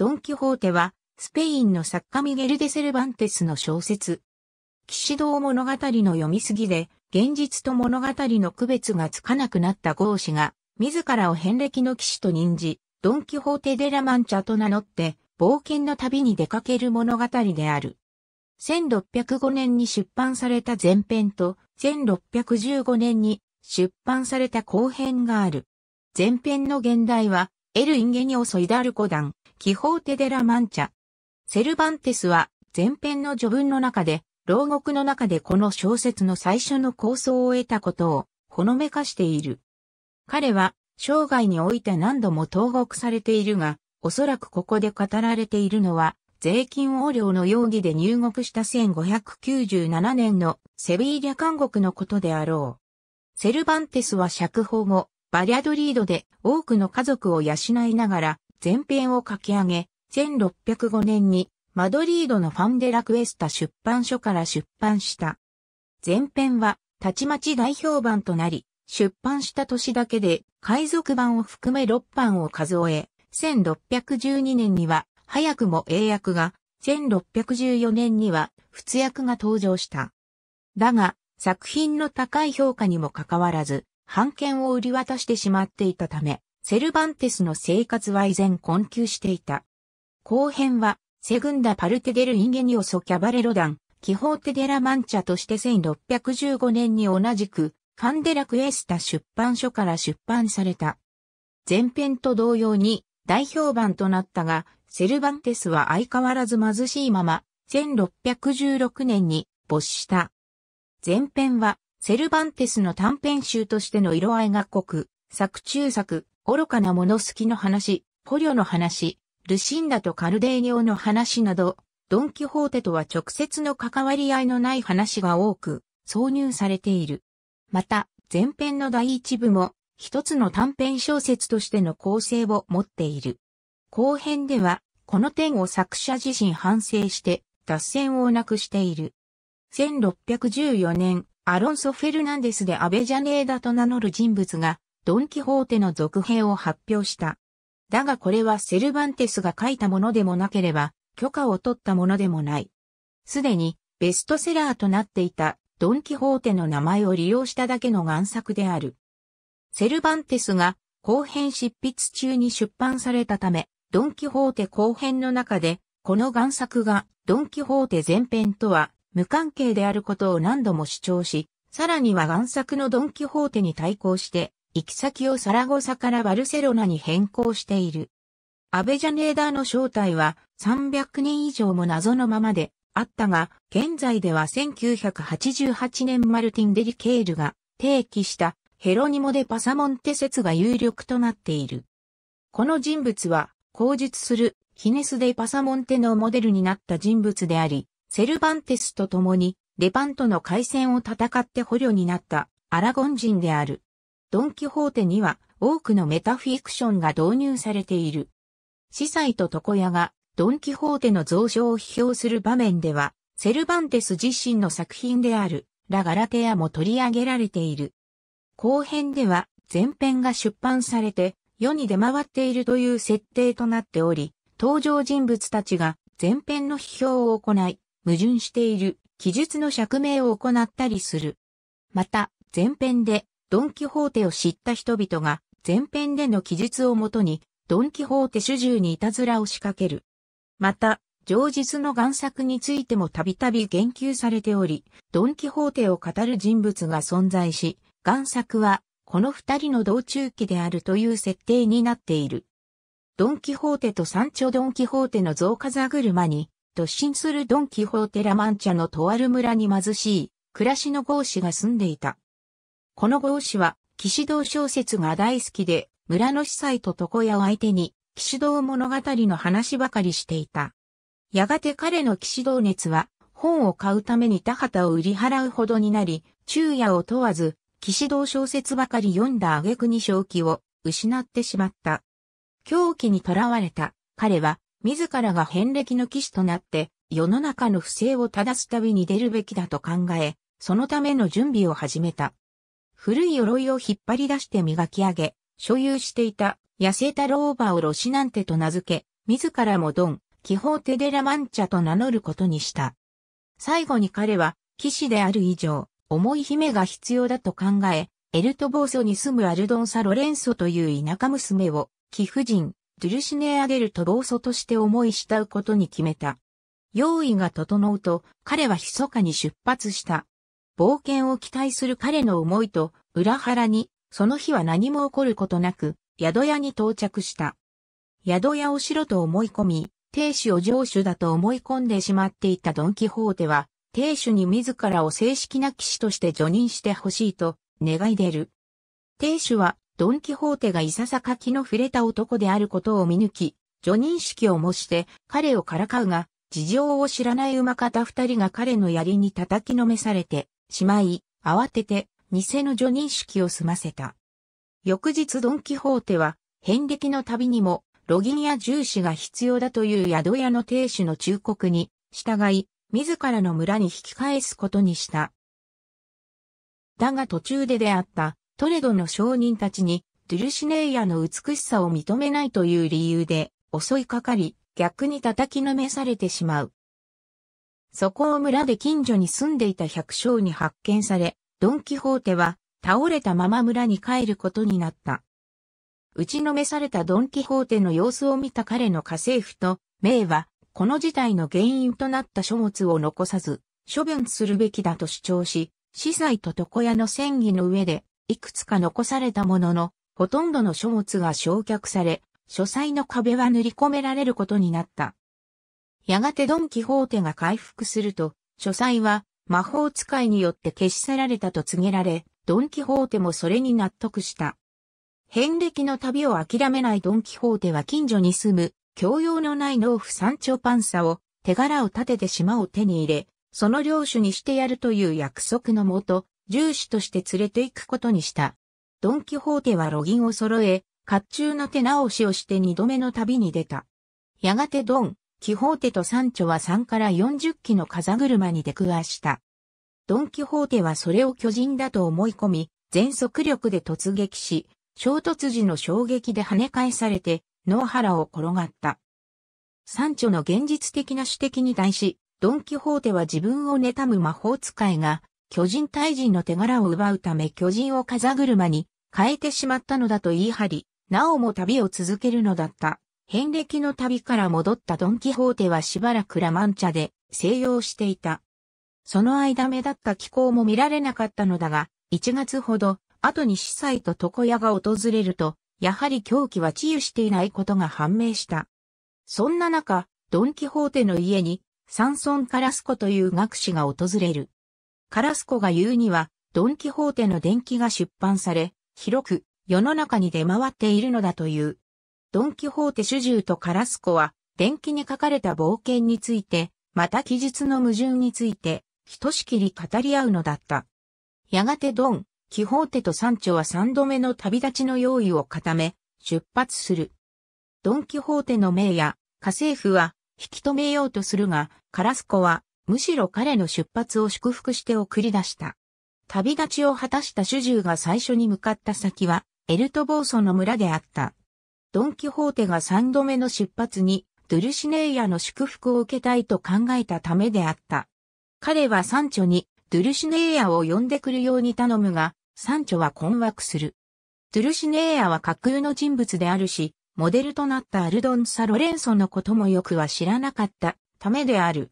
ドン・キホーテは、スペインの作家ミゲル・デ・セルバンテスの小説。騎士道物語の読みすぎで、現実と物語の区別がつかなくなったゴー氏が、自らを遍歴の騎士と認じ、ドン・キホーテ・デ・ラ・マンチャと名乗って、冒険の旅に出かける物語である。1605年に出版された前編と、1615年に出版された後編がある。前編の現代は、エル・インゲニオソ・イダルコダン、キホーテ・デ・ラ・マンチャ。セルバンテスは前編の序文の中で、牢獄の中でこの小説の最初の構想を得たことをほのめかしている。彼は生涯において何度も投獄されているが、おそらくここで語られているのは、税金横領の容疑で入国した1597年のセビーリャ監獄のことであろう。セルバンテスは釈放後、バリアドリードで多くの家族を養いながら全編を書き上げ、1605年にマドリードのファンデラクエスタ出版所から出版した。前編はたちまち大評判となり、出版した年だけで海賊版を含め6版を数え、1612年には早くも英訳が、1614年には仏訳が登場した。だが、作品の高い評価にもかかわらず、版権を売り渡してしまっていたため、セルバンテスの生活は依然困窮していた。後編は、セグンダ・パルテデル・インゲニオソ・キャバレロ団、キホーテ・デラ・マンチャとして1615年に同じく、ファンデラ・クエスタ出版所から出版された。前編と同様に大評判となったが、セルバンテスは相変わらず貧しいまま、1616年に没した。前編は、セルバンテスの短編集としての色合いが濃く、作中作、愚かな物好きの話、捕虜の話、ルシンダとカルデーニョの話など、ドン・キホーテとは直接の関わり合いのない話が多く、挿入されている。また、前編の第一部も、一つの短編小説としての構成を持っている。後編では、この点を作者自身反省して、脱線をなくしている。1614年、アロンソ・フェルナンデスでアベジャネーダと名乗る人物が、ドン・キホーテの続編を発表した。だがこれはセルバンテスが書いたものでもなければ、許可を取ったものでもない。すでにベストセラーとなっていたドン・キホーテの名前を利用しただけの贋作である。セルバンテスが後編執筆中に出版されたため、ドン・キホーテ後編の中で、この贋作がドン・キホーテ前編とは無関係であることを何度も主張し、さらには贋作のドン・キホーテに対抗して、行き先をサラゴサからバルセロナに変更している。アベジャネーダの正体は300年以上も謎のままであったが、現在では1988年マルティン・デリケールが提起したヘロニモ・デ・パサモンテ説が有力となっている。この人物は、口述するヒネス・デ・パサモンテのモデルになった人物であり、セルバンテスと共にレパントの海戦を戦って捕虜になったアラゴン人である。ドン・キホーテには多くのメタフィクションが導入されている。司祭と床屋がドン・キホーテの蔵書を批評する場面では、セルバンテス自身の作品であるラ・ガラテアも取り上げられている。後編では前編が出版されて世に出回っているという設定となっており、登場人物たちが前編の批評を行い、矛盾している記述の釈明を行ったりする。また、前編でドン・キホーテを知った人々が前編での記述をもとにドン・キホーテ主従にいたずらを仕掛ける。また、上述の贋作についてもたびたび言及されており、ドン・キホーテを語る人物が存在し、贋作はこの二人の同中期であるという設定になっている。ドン・キホーテと山頂ドン・キホーテの増加座車に、突進するドン・キホーテ・ラ・マンチャのとある村に貧しい暮らしの豪士が住んでいた。この帽子は、騎士道小説が大好きで、村の司祭と床屋を相手に、騎士道物語の話ばかりしていた。やがて彼の騎士道熱は、本を買うために田畑を売り払うほどになり、昼夜を問わず、騎士道小説ばかり読んだ挙句に正気を失ってしまった。狂気にとらわれた彼は、自らが遍歴の騎士となって、世の中の不正を正す旅に出るべきだと考え、そのための準備を始めた。古い鎧を引っ張り出して磨き上げ、所有していた痩せたローバーをロシナンテと名付け、自らもドン、気泡テデラマンチャと名乗ることにした。最後に彼は、騎士である以上、重い姫が必要だと考え、エルトボーソに住むアルドンサ・ロレンソという田舎娘を、貴婦人、ドゥルシネア・デルト・ボーソとして思い慕うことに決めた。用意が整うと、彼は密かに出発した。冒険を期待する彼の思いと裏腹に、その日は何も起こることなく、宿屋に到着した。宿屋を城と思い込み、亭主を城主だと思い込んでしまっていたドンキホーテは、亭主に自らを正式な騎士として除任してほしいと願い出る。亭主はドンキホーテがいささか気の触れた男であることを見抜き、除任式を模して彼をからかうが、事情を知らない馬方二人が彼の槍に叩きのめされて、しまい、慌てて、偽の叙任式を済ませた。翌日ドンキホーテは、遍歴の旅にも、ロギンや重視が必要だという宿屋の亭主の忠告に、従い、自らの村に引き返すことにした。だが途中で出会ったトレドの商人たちに、ドゥルシネイヤの美しさを認めないという理由で、襲いかかり、逆に叩きのめされてしまう。そこを村で近所に住んでいた百姓に発見され、ドンキホーテは倒れたまま村に帰ることになった。打ちのめされたドンキホーテの様子を見た彼の家政婦と、名は、この事態の原因となった書物を残さず、処分するべきだと主張し、資材と床屋の戦議の上で、いくつか残されたものの、ほとんどの書物が焼却され、書斎の壁は塗り込められることになった。やがてドン・キホーテが回復すると、書斎は魔法使いによって消し去られたと告げられ、ドン・キホーテもそれに納得した。遍歴の旅を諦めないドン・キホーテは近所に住む、教養のない農夫山頂パンサを、手柄を立てて島を手に入れ、その領主にしてやるという約束のもと、従主として連れて行くことにした。ドン・キホーテはロギンを揃え、甲冑の手直しをして二度目の旅に出た。やがてドン、キホーテとサンチョは3から40機の風車に出くわした。ドン・キホーテはそれを巨人だと思い込み、全速力で突撃し、衝突時の衝撃で跳ね返されて、脳腹を転がった。サンチョの現実的な指摘に対し、ドン・キホーテは自分を妬む魔法使いが、巨人退陣の手柄を奪うため巨人を風車に変えてしまったのだと言い張り、なおも旅を続けるのだった。遍歴の旅から戻ったドンキホーテはしばらくラマンチャで静養していた。その間目立った気候も見られなかったのだが、1月ほど後に司祭と床屋が訪れると、やはり狂気は治癒していないことが判明した。そんな中、ドンキホーテの家に、サンソン・カラスコという学士が訪れる。カラスコが言うには、ドンキホーテの伝記が出版され、広く世の中に出回っているのだという。ドン・キホーテ主従とカラスコは、伝記に書かれた冒険について、また記述の矛盾について、ひとしきり語り合うのだった。やがてドン、キホーテとサンチョは三度目の旅立ちの用意を固め、出発する。ドン・キホーテの名や家政婦は引き止めようとするが、カラスコはむしろ彼の出発を祝福して送り出した。旅立ちを果たした主従が最初に向かった先は、エルトボーソの村であった。ドン・キホーテが三度目の出発に、ドゥルシネイヤの祝福を受けたいと考えたためであった。彼はサンチョに、ドゥルシネイヤを呼んでくるように頼むが、サンチョは困惑する。ドゥルシネイヤは架空の人物であるし、モデルとなったアルドンサ・ロレンソのこともよくは知らなかったためである。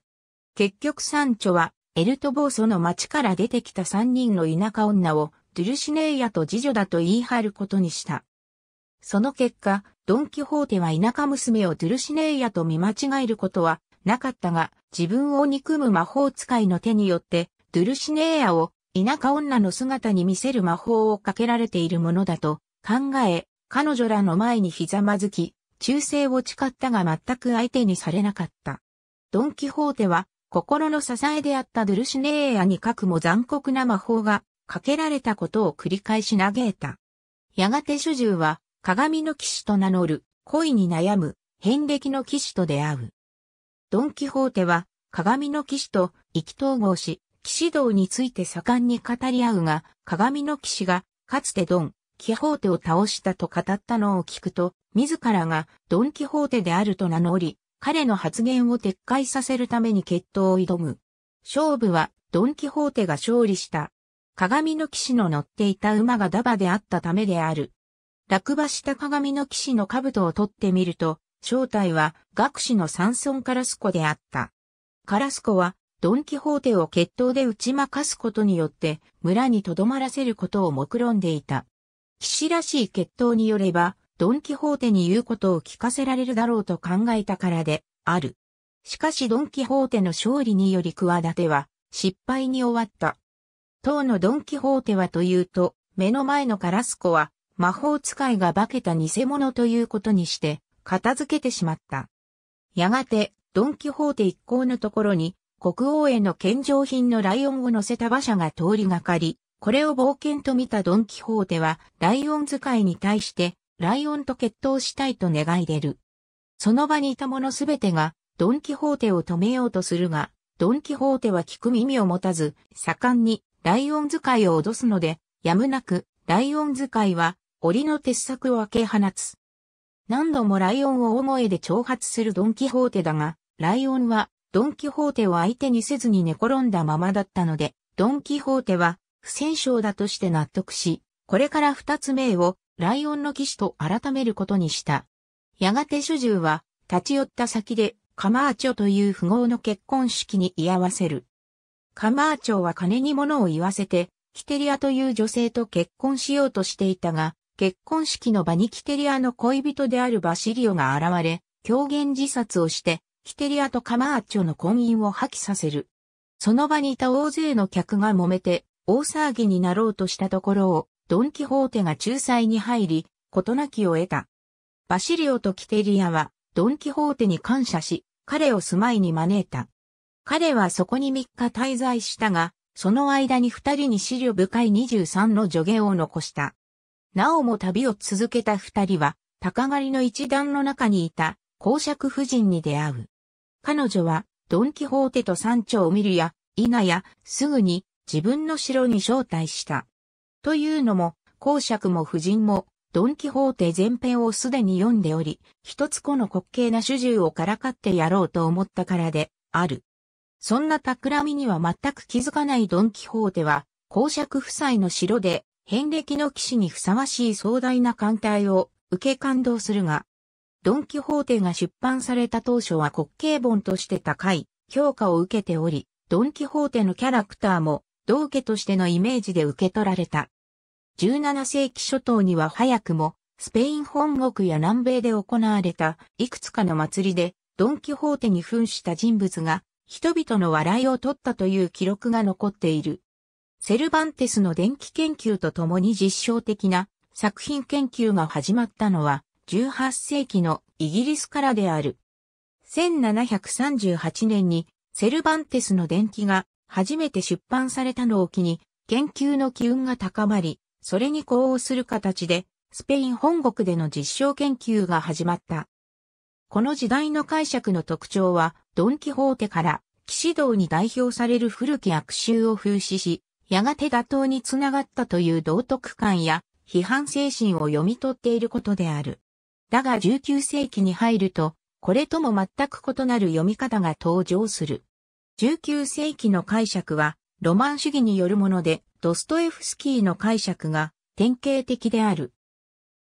結局サンチョは、エルトボーソの町から出てきた三人の田舎女を、ドゥルシネイヤと次女だと言い張ることにした。その結果、ドン・キホーテは田舎娘をドゥルシネイヤと見間違えることはなかったが、自分を憎む魔法使いの手によって、ドゥルシネイヤを田舎女の姿に見せる魔法をかけられているものだと考え、彼女らの前にひざまずき、忠誠を誓ったが全く相手にされなかった。ドン・キホーテは、心の支えであったドゥルシネイヤにくも残酷な魔法がかけられたことを繰り返し嘆いた。やがて主従は鏡の騎士と名乗る、恋に悩む、遍歴の騎士と出会う。ドン・キホーテは、鏡の騎士と意気統合し、騎士道について盛んに語り合うが、鏡の騎士が、かつてドン・キホーテを倒したと語ったのを聞くと、自らがドン・キホーテであると名乗り、彼の発言を撤回させるために決闘を挑む。勝負はドン・キホーテが勝利した。鏡の騎士の乗っていた馬がダバであったためである。落馬した鏡の騎士の兜を取ってみると、正体は学士の山村カラスコであった。カラスコは、ドン・キホーテを決闘で打ち負かすことによって、村に留まらせることを目論んでいた。騎士らしい決闘によれば、ドン・キホーテに言うことを聞かせられるだろうと考えたからで、ある。しかしドン・キホーテの勝利により企ては、失敗に終わった。当のドン・キホーテはというと、目の前のカラスコは、魔法使いが化けた偽物ということにして、片付けてしまった。やがて、ドン・キホーテ一行のところに、国王への献上品のライオンを乗せた馬車が通りがかり、これを冒険と見たドン・キホーテは、ライオン使いに対して、ライオンと決闘したいと願い出る。その場にいた者すべてが、ドン・キホーテを止めようとするが、ドン・キホーテは聞く耳を持たず、盛んに、ライオン使いを脅すので、やむなく、ライオン使いは、檻の鉄柵を開け放つ。何度もライオンを大声で挑発するドンキホーテだが、ライオンはドンキホーテを相手にせずに寝転んだままだったので、ドンキホーテは不戦勝だとして納得し、これから二つ目をライオンの騎士と改めることにした。やがて主従は立ち寄った先でカマーチョという富豪の結婚式に居合わせる。カマーチョは金に物を言わせて、キテリアという女性と結婚しようとしていたが、結婚式の場にキテリアの恋人であるバシリオが現れ、狂言自殺をして、キテリアとカマーチョの婚姻を破棄させる。その場にいた大勢の客が揉めて、大騒ぎになろうとしたところを、ドン・キホーテが仲裁に入り、事なきを得た。バシリオとキテリアは、ドン・キホーテに感謝し、彼を住まいに招いた。彼はそこに3日滞在したが、その間に2人に資料深い23の助言を残した。なおも旅を続けた二人は、鷹狩りの一団の中にいた、公爵夫人に出会う。彼女は、ドンキホーテと山頂を見るや、いや、すぐに、自分の城に招待した。というのも、公爵も夫人も、ドンキホーテ全編をすでに読んでおり、一つこの滑稽な主従をからかってやろうと思ったからで、ある。そんな企みには全く気づかないドンキホーテは、公爵夫妻の城で遍歴の騎士にふさわしい壮大な艦隊を受け感動するが、ドン・キホーテが出版された当初は滑稽本として高い評価を受けており、ドン・キホーテのキャラクターも道家としてのイメージで受け取られた。17世紀初頭には早くもスペイン本国や南米で行われたいくつかの祭りでドン・キホーテに扮した人物が人々の笑いを取ったという記録が残っている。セルバンテスの電気研究とともに実証的な作品研究が始まったのは18世紀のイギリスからである。1738年にセルバンテスの電気が初めて出版されたのを機に研究の機運が高まり、それに呼応する形でスペイン本国での実証研究が始まった。この時代の解釈の特徴はドン・キホーテから騎士道に代表される古き悪臭を風刺し、やがて打倒につながったという道徳観や批判精神を読み取っていることである。だが19世紀に入ると、これとも全く異なる読み方が登場する。19世紀の解釈は、ロマン主義によるもので、ドストエフスキーの解釈が典型的である。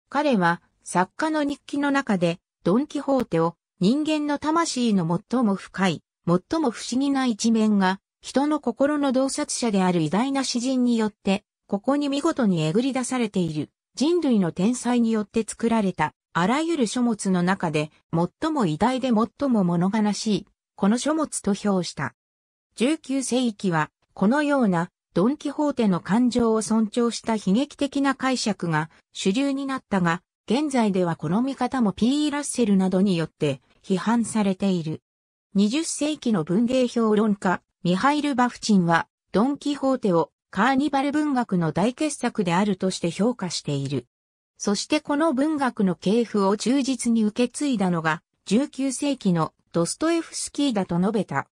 彼は、作家の日記の中で、ドン・キホーテを人間の魂の最も深い、最も不思議な一面が人の心の洞察者である偉大な詩人によって、ここに見事にえぐり出されている、人類の天才によって作られた、あらゆる書物の中で、最も偉大で最も物悲しい、この書物と評した。19世紀は、このような、ドン・キホーテの感情を尊重した悲劇的な解釈が主流になったが、現在ではこの見方も P.E. ラッセルなどによって批判されている。20世紀の文芸評論家、ミハイル・バフチンは、ドン・キホーテをカーニバル文学の大傑作であるとして評価している。そしてこの文学の系譜を忠実に受け継いだのが、19世紀のドストエフスキーだと述べた。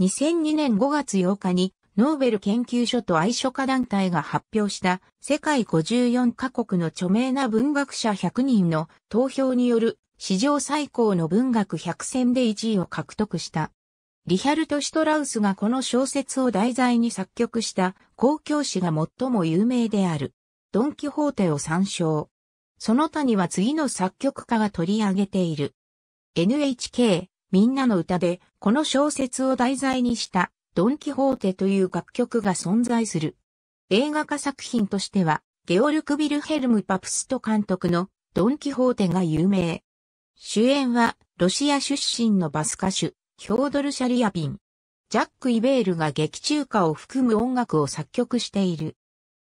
2002年5月8日に、ノーベル研究所と愛書家団体が発表した世界54カ国の著名な文学者100人の投票による史上最高の文学100選で1位を獲得した。リヒャルト・シュトラウスがこの小説を題材に作曲した公共詩が最も有名である。ドン・キホーテを参照。その他には次の作曲家が取り上げている。NHK、みんなの歌で、この小説を題材にした、ドン・キホーテという楽曲が存在する。映画化作品としては、ゲオルク・ビルヘルム・パプスト監督のドン・キホーテが有名。主演は、ロシア出身のバス歌手、ヒョードル・シャリアピン。ジャック・イベールが劇中歌を含む音楽を作曲している。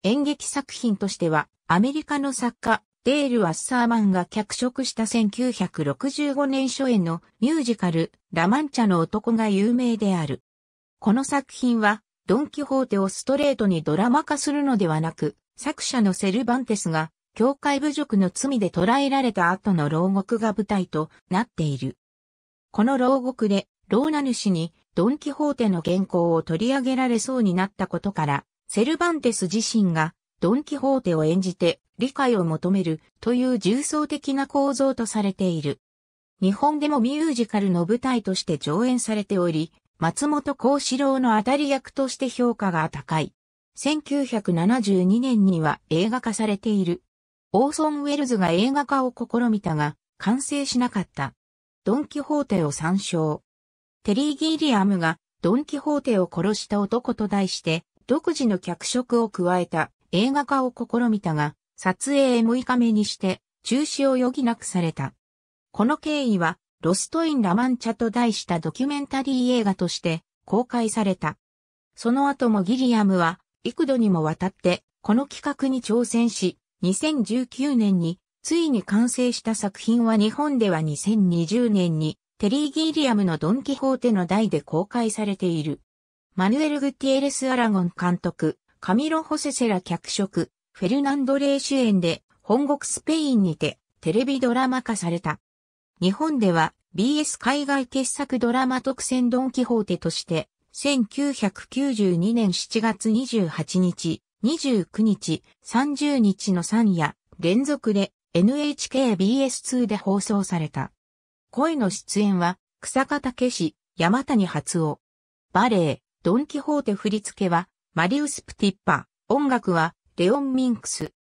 演劇作品としては、アメリカの作家、デール・ワッサーマンが脚色した1965年初演のミュージカル、ラ・マンチャの男が有名である。この作品は、ドン・キホーテをストレートにドラマ化するのではなく、作者のセルバンテスが、教会侮辱の罪で捕らえられた後の牢獄が舞台となっている。この牢獄で、牢名主に、ドン・キホーテの原稿を取り上げられそうになったことから、セルバンテス自身が、ドン・キホーテを演じて、理解を求める、という重層的な構造とされている。日本でもミュージカルの舞台として上演されており、松本幸四郎の当たり役として評価が高い。1972年には映画化されている。オーソン・ウェルズが映画化を試みたが、完成しなかった。ドン・キホーテを参照。テリー・ギリアムがドン・キホーテを殺した男と題して、独自の脚色を加えた映画化を試みたが、撮影6日目にして中止を余儀なくされた。この経緯は、ロスト・イン・ラ・マンチャと題したドキュメンタリー映画として公開された。その後もギリアムは幾度にもわたってこの企画に挑戦し、2019年についに完成した作品は日本では2020年にテリー・ギリアムのドン・キホーテの題で公開されている。マヌエル・グティエレス・アラゴン監督、カミロ・ホセセラ脚色、フェルナンド・レイ主演で本国スペインにてテレビドラマ化された。日本では BS 海外傑作ドラマ特選ドン・キホーテとして1992年7月28日、29日、30日の3夜連続で NHKBS2 で放送された。声の出演は、草方家氏、山谷初夫。バレエ、ドンキホーテ振り付けは、マリウス・プティッパ、音楽は、レオン・ミンクス。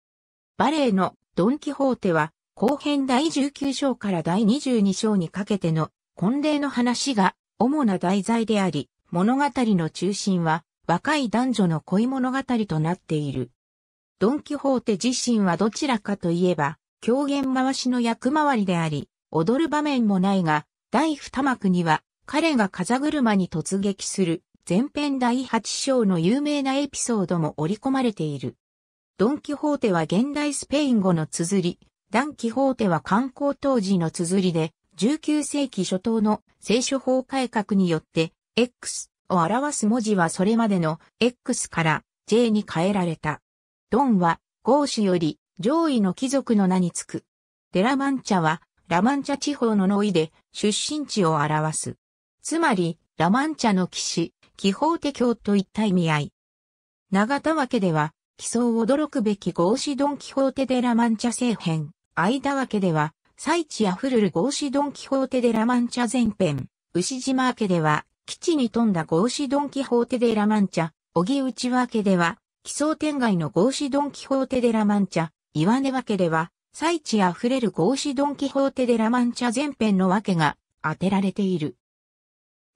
バレエのドンキホーテは、後編第19章から第22章にかけての婚礼の話が主な題材であり、物語の中心は若い男女の恋物語となっている。ドン・キホーテ自身はどちらかといえば、狂言回しの役回りであり、踊る場面もないが、第二幕には、彼が風車に突撃する、前編第八章の有名なエピソードも織り込まれている。ドン・キホーテは現代スペイン語の綴り、ダン・キホーテは観光当時の綴りで、19世紀初頭の聖書法改革によって、X を表す文字はそれまでの X から J に変えられた。ドンは、ゴーシュより上位の貴族の名につく。デラマンチャは、ラマンチャ地方の農医で出身地を表す。つまり、ラマンチャの騎士、気法手教といった意味合い。長田分では、奇想驚くべき合子ドンキホーテデラマンチャ聖編、間分では、最地あふるる合子ドンキホーテデラマンチャ前編、牛島家では、基地に富んだ合子ドンキホーテデラマンチャ、小木内分では、奇想天外の合子ドンキホーテデラマンチャ、言わねけでは、最地あふれる格子ドンキホーテでラマンチャ全編のわけが当てられている。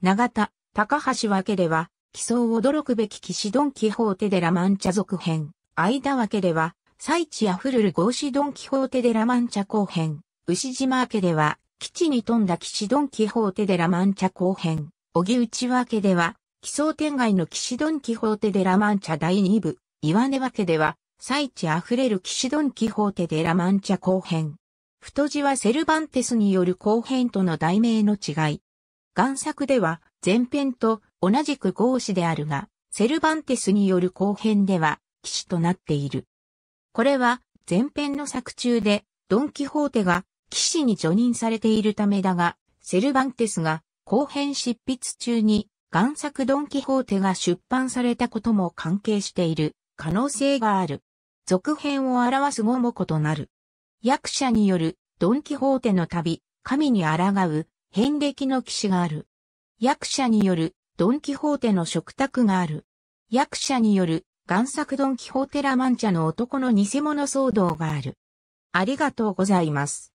長田、高橋わけでは、奇想驚くべき騎士ドンキホーテでラマンチャ続編。間わけでは、最地あふれる格子ドンキホーテでラマンチャ後編。牛島わけでは、基地に富んだ騎士ドンキホーテでラマンチャ後編。小木内わけでは、奇想天外の騎士ドンキホーテでラマンチャ第2部。岩根分けでは、最地溢れる騎士ドン・キホーテ・デ・ラ・マンチャ後編。太字はセルバンテスによる後編との題名の違い。元作では前編と同じく合詞であるが、セルバンテスによる後編では騎士となっている。これは前編の作中でドン・キホーテが騎士に除任されているためだが、セルバンテスが後編執筆中に元作ドン・キホーテが出版されたことも関係している可能性がある。続編を表す語母となる。役者によるドン・キホーテの旅、神に抗う、遍歴の騎士がある。役者によるドン・キホーテの食卓がある。役者による贋作ドン・キホーテ・ラ・マンチャの男の偽物騒動がある。ありがとうございます。